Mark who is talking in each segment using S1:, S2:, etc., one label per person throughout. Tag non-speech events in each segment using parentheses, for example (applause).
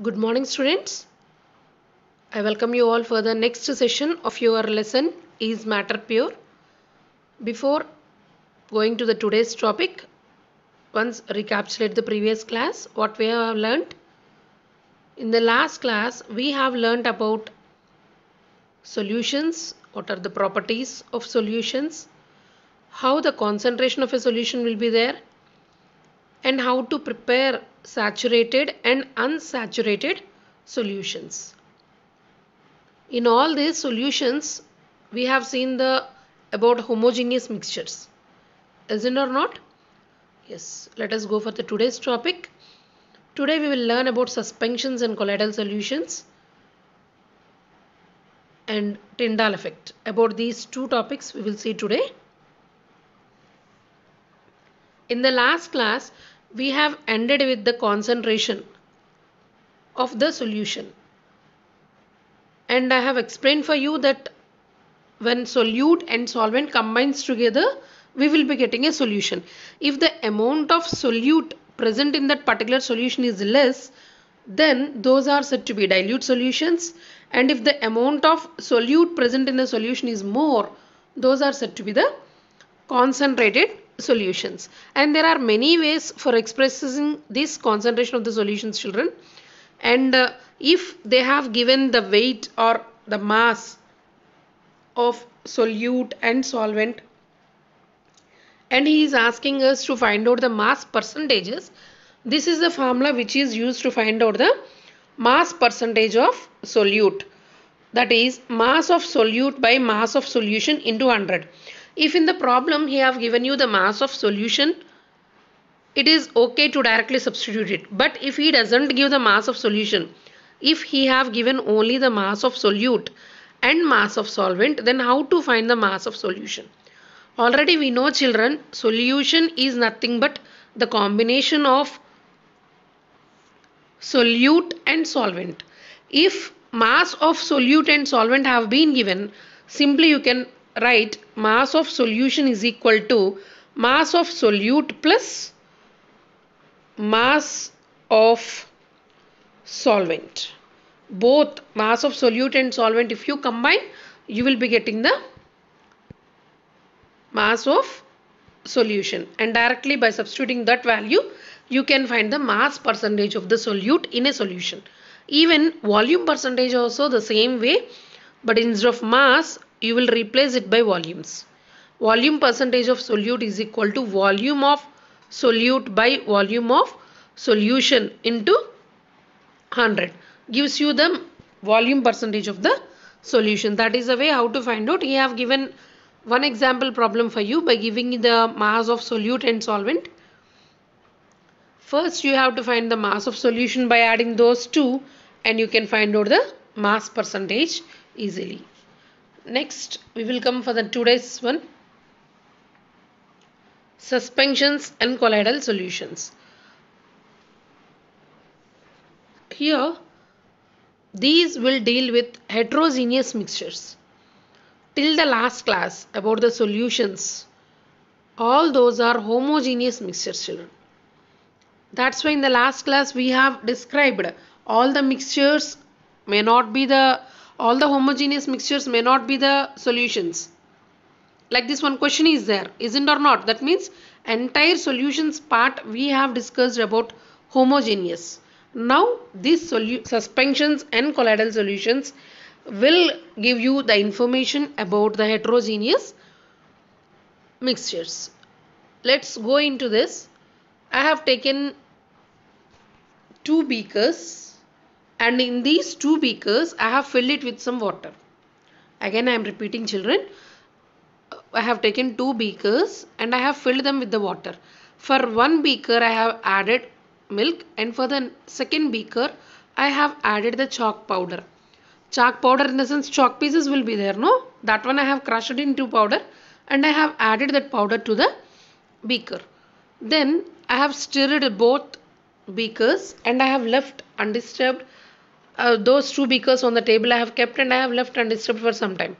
S1: Good morning students. I welcome you all for the next session of your lesson Is Matter Pure? Before going to the today's topic, once recapitulate the previous class, what we have learned In the last class, we have learned about solutions, what are the properties of solutions, how the concentration of a solution will be there and how to prepare saturated and unsaturated solutions. In all these solutions, we have seen the about homogeneous mixtures. Isn't or not? Yes, let us go for the today's topic. Today we will learn about suspensions and colloidal solutions and Tyndall effect. About these two topics we will see today. In the last class, we have ended with the concentration of the solution. And I have explained for you that when solute and solvent combines together, we will be getting a solution. If the amount of solute present in that particular solution is less, then those are said to be dilute solutions. And if the amount of solute present in the solution is more, those are said to be the concentrated solutions and there are many ways for expressing this concentration of the solutions children and uh, if they have given the weight or the mass of solute and solvent and he is asking us to find out the mass percentages this is the formula which is used to find out the mass percentage of solute that is mass of solute by mass of solution into 100 if in the problem he have given you the mass of solution, it is okay to directly substitute it. But if he doesn't give the mass of solution, if he have given only the mass of solute and mass of solvent, then how to find the mass of solution? Already we know children, solution is nothing but the combination of solute and solvent. If mass of solute and solvent have been given, simply you can write mass of solution is equal to mass of solute plus mass of solvent. Both mass of solute and solvent if you combine you will be getting the mass of solution and directly by substituting that value you can find the mass percentage of the solute in a solution. Even volume percentage also the same way but instead of mass you will replace it by volumes. Volume percentage of solute is equal to volume of solute by volume of solution into 100 gives you the volume percentage of the solution. That is the way how to find out. We have given one example problem for you by giving the mass of solute and solvent. First you have to find the mass of solution by adding those two and you can find out the mass percentage easily next we will come for the today's one suspensions and colloidal solutions here these will deal with heterogeneous mixtures till the last class about the solutions all those are homogeneous mixtures children that's why in the last class we have described all the mixtures may not be the all the homogeneous mixtures may not be the solutions. Like this one question is there, isn't or not? That means entire solutions part we have discussed about homogeneous. Now these suspensions and colloidal solutions will give you the information about the heterogeneous mixtures. Let's go into this. I have taken two beakers and in these two beakers I have filled it with some water. Again I am repeating children. I have taken two beakers and I have filled them with the water. For one beaker I have added milk and for the second beaker I have added the chalk powder. Chalk powder in the sense chalk pieces will be there no? That one I have crushed it into powder and I have added that powder to the beaker. Then I have stirred both beakers and I have left undisturbed uh, those two beakers on the table I have kept and I have left undisturbed for some time.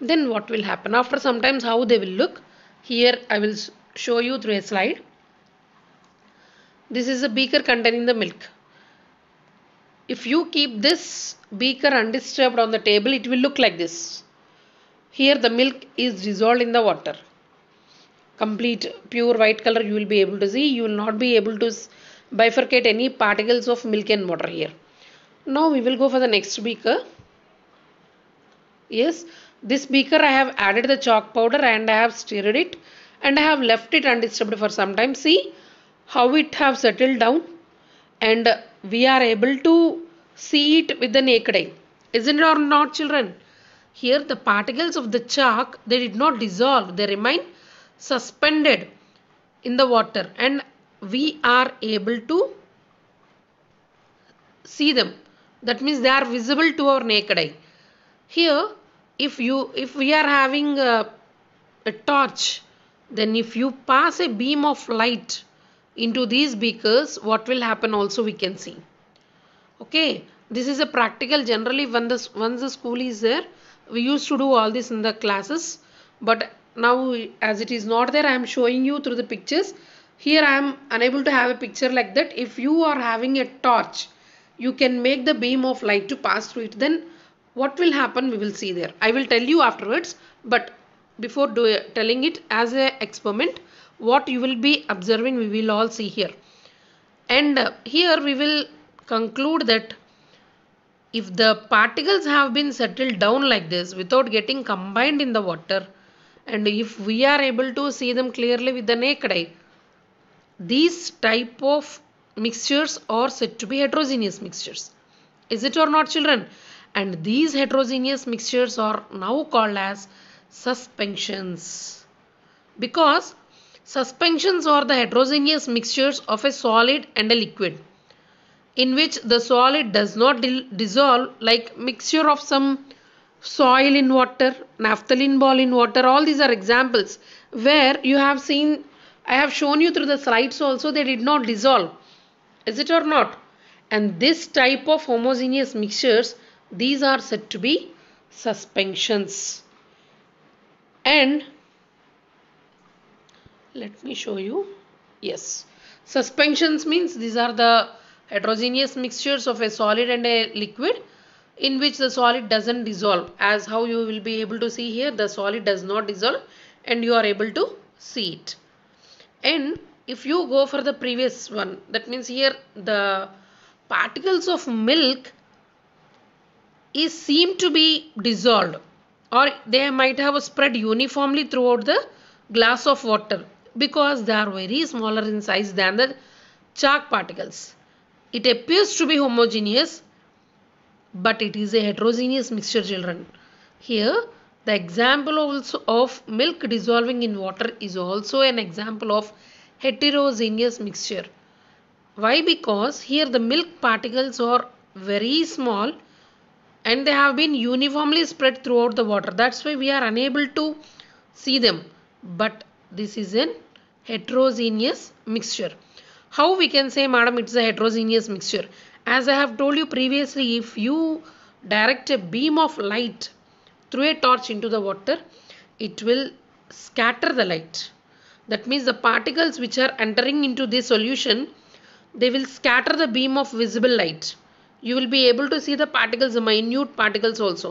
S1: Then what will happen? After some time how they will look? Here I will show you through a slide. This is a beaker containing the milk. If you keep this beaker undisturbed on the table it will look like this. Here the milk is dissolved in the water. Complete pure white color you will be able to see. You will not be able to bifurcate any particles of milk and water here now we will go for the next beaker yes this beaker I have added the chalk powder and I have stirred it and I have left it undisturbed for some time see how it have settled down and we are able to see it with the naked eye isn't it or not children here the particles of the chalk they did not dissolve they remain suspended in the water and we are able to see them that means they are visible to our naked eye here if you if we are having a, a torch then if you pass a beam of light into these beakers what will happen also we can see okay this is a practical generally when the once the school is there we used to do all this in the classes but now as it is not there i am showing you through the pictures here i am unable to have a picture like that if you are having a torch you can make the beam of light to pass through it then what will happen we will see there i will tell you afterwards but before do, telling it as a experiment what you will be observing we will all see here and uh, here we will conclude that if the particles have been settled down like this without getting combined in the water and if we are able to see them clearly with the naked eye these type of mixtures are said to be heterogeneous mixtures. Is it or not children? And these heterogeneous mixtures are now called as suspensions. Because suspensions are the heterogeneous mixtures of a solid and a liquid in which the solid does not dissolve like mixture of some soil in water, naphthalene ball in water. All these are examples where you have seen I have shown you through the slides also they did not dissolve. Is it or not? And this type of homogeneous mixtures, these are said to be suspensions. And let me show you. Yes. Suspensions means these are the heterogeneous mixtures of a solid and a liquid in which the solid doesn't dissolve as how you will be able to see here the solid does not dissolve and you are able to see it and if you go for the previous one that means here the particles of milk is seem to be dissolved or they might have spread uniformly throughout the glass of water because they are very smaller in size than the chalk particles. It appears to be homogeneous but it is a heterogeneous mixture children. Here the example also of milk dissolving in water is also an example of heterogeneous mixture. Why? Because here the milk particles are very small and they have been uniformly spread throughout the water. That's why we are unable to see them. But this is an heterogeneous mixture. How we can say madam it's a heterogeneous mixture? As I have told you previously if you direct a beam of light through a torch into the water it will scatter the light that means the particles which are entering into this solution they will scatter the beam of visible light you will be able to see the particles the minute particles also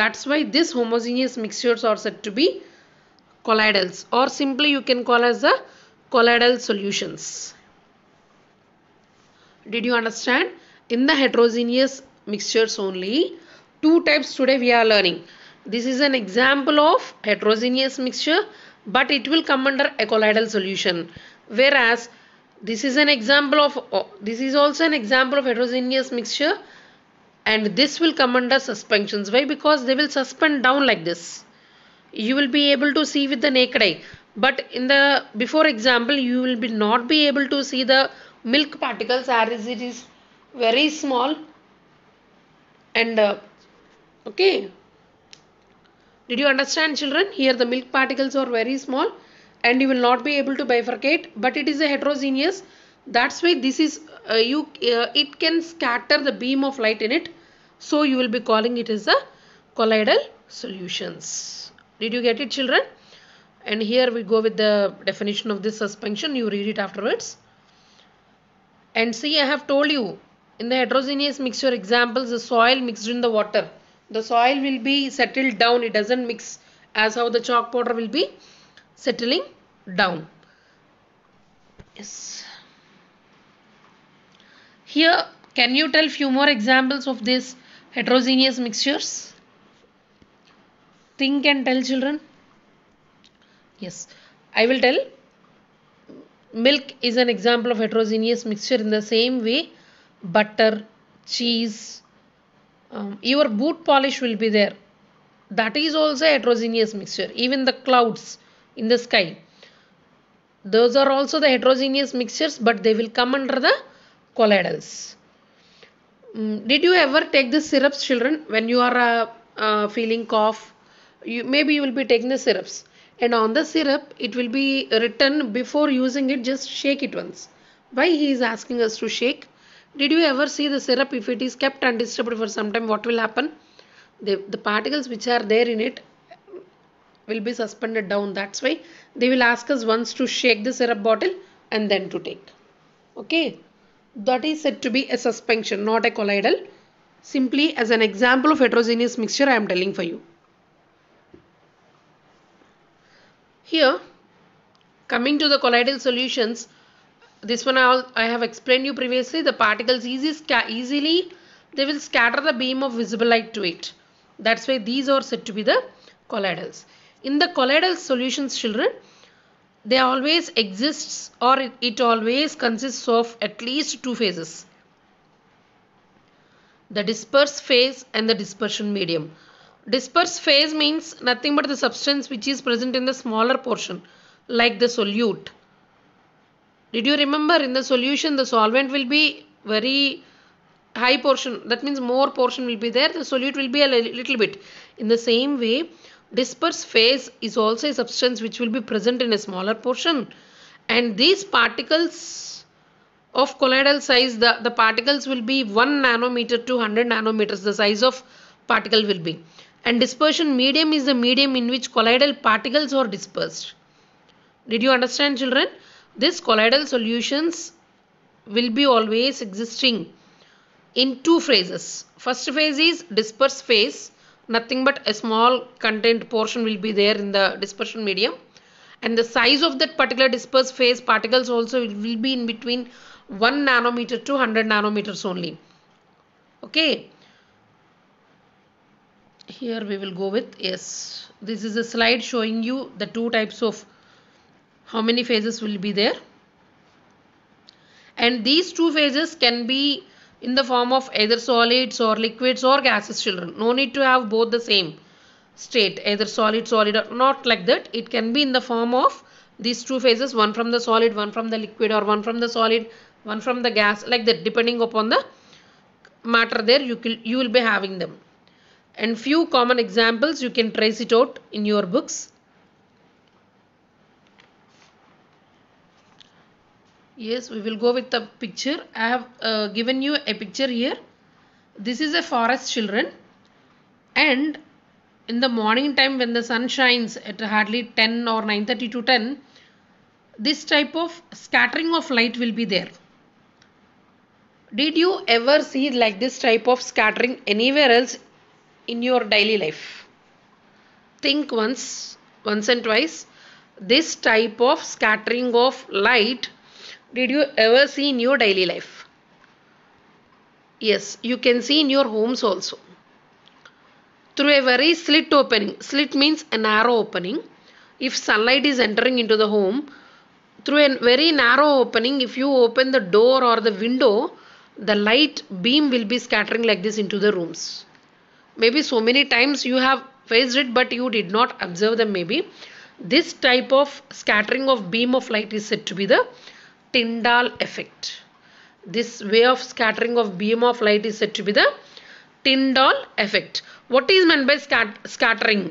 S1: that's why this homogeneous mixtures are said to be colloidals or simply you can call as the colloidal solutions did you understand in the heterogeneous mixtures only two types today we are learning this is an example of heterogeneous mixture but it will come under a colloidal solution whereas this is an example of oh, this is also an example of heterogeneous mixture and this will come under suspensions why because they will suspend down like this you will be able to see with the naked eye but in the before example you will be not be able to see the milk particles as it is very small and uh, okay did you understand children? Here the milk particles are very small and you will not be able to bifurcate but it is a heterogeneous. That's why this is uh, you uh, it can scatter the beam of light in it. So you will be calling it as a colloidal solutions. Did you get it children? And here we go with the definition of this suspension. You read it afterwards. And see I have told you in the heterogeneous mixture examples the soil mixed in the water the soil will be settled down it doesn't mix as how the chalk powder will be settling down yes here can you tell few more examples of this heterogeneous mixtures think and tell children yes i will tell milk is an example of heterogeneous mixture in the same way butter cheese um, your boot polish will be there that is also heterogeneous mixture even the clouds in the sky those are also the heterogeneous mixtures but they will come under the colloidals um, did you ever take the syrups children when you are uh, uh, feeling cough you, maybe you will be taking the syrups and on the syrup it will be written before using it just shake it once why he is asking us to shake did you ever see the syrup if it is kept undisturbed for some time what will happen? The, the particles which are there in it will be suspended down that's why they will ask us once to shake the syrup bottle and then to take. Okay. That is said to be a suspension not a colloidal. Simply as an example of heterogeneous mixture I am telling for you. Here coming to the colloidal solutions this one I, I have explained you previously the particles easy easily they will scatter the beam of visible light to it that's why these are said to be the colloidals in the colloidal solutions children they always exists or it, it always consists of at least two phases the dispersed phase and the dispersion medium dispersed phase means nothing but the substance which is present in the smaller portion like the solute did you remember in the solution the solvent will be very high portion that means more portion will be there the solute will be a little bit. In the same way dispersed phase is also a substance which will be present in a smaller portion and these particles of colloidal size the, the particles will be 1 nanometer to 100 nanometers the size of particle will be and dispersion medium is the medium in which colloidal particles are dispersed. Did you understand children? This colloidal solutions will be always existing in two phases. First phase is dispersed phase. Nothing but a small content portion will be there in the dispersion medium. And the size of that particular dispersed phase particles also will be in between 1 nanometer to 100 nanometers only. Okay. Here we will go with yes. This is a slide showing you the two types of how many phases will be there and these two phases can be in the form of either solids or liquids or gases children no need to have both the same state either solid solid or not like that it can be in the form of these two phases one from the solid one from the liquid or one from the solid one from the gas like that depending upon the matter there you will you will be having them and few common examples you can trace it out in your books yes we will go with the picture i have uh, given you a picture here this is a forest children and in the morning time when the sun shines at hardly 10 or 9.30 to 10 this type of scattering of light will be there did you ever see like this type of scattering anywhere else in your daily life think once once and twice this type of scattering of light did you ever see in your daily life? Yes, you can see in your homes also. Through a very slit opening, slit means a narrow opening. If sunlight is entering into the home, through a very narrow opening, if you open the door or the window, the light beam will be scattering like this into the rooms. Maybe so many times you have faced it, but you did not observe them, maybe. This type of scattering of beam of light is said to be the Tyndall effect. This way of scattering of beam of light is said to be the Tyndall effect. What is meant by scat scattering?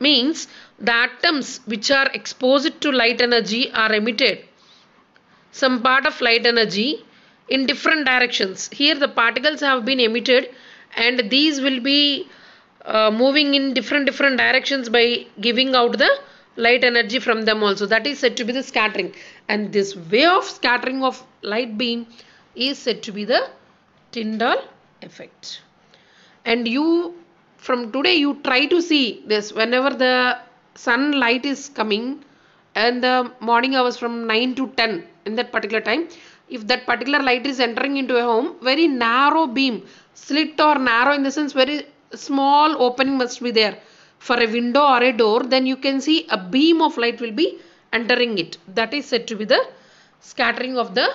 S1: Means the atoms which are exposed to light energy are emitted some part of light energy in different directions. Here the particles have been emitted and these will be uh, moving in different different directions by giving out the light energy from them also. That is said to be the scattering and this way of scattering of light beam is said to be the Tyndall effect and you from today you try to see this whenever the sunlight is coming and the morning hours from 9 to 10 in that particular time if that particular light is entering into a home very narrow beam slit or narrow in the sense very small opening must be there for a window or a door then you can see a beam of light will be entering it. That is said to be the scattering of the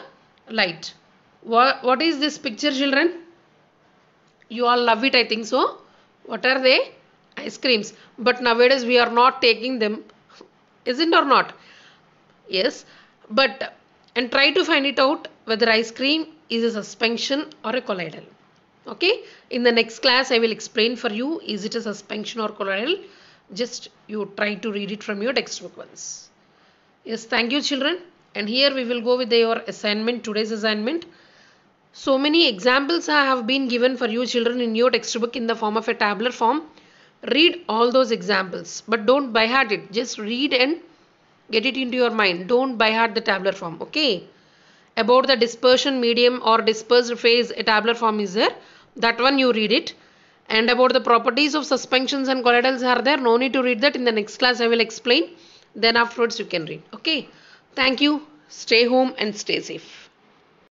S1: light. What, what is this picture children? You all love it I think so. What are they? Ice creams. But nowadays we are not taking them. (laughs) Isn't or not? Yes. But and try to find it out whether ice cream is a suspension or a colloidal. Okay. In the next class I will explain for you is it a suspension or colloidal. Just you try to read it from your textbook once. Yes, thank you children. And here we will go with your assignment, today's assignment. So many examples have been given for you children in your textbook in the form of a tabular form. Read all those examples but don't by heart it. Just read and get it into your mind. Don't by heart the tabular form. Okay. About the dispersion medium or dispersed phase a tabular form is there. That one you read it. And about the properties of suspensions and colloids are there. No need to read that. In the next class I will explain then afterwards you can read okay thank you stay home and stay safe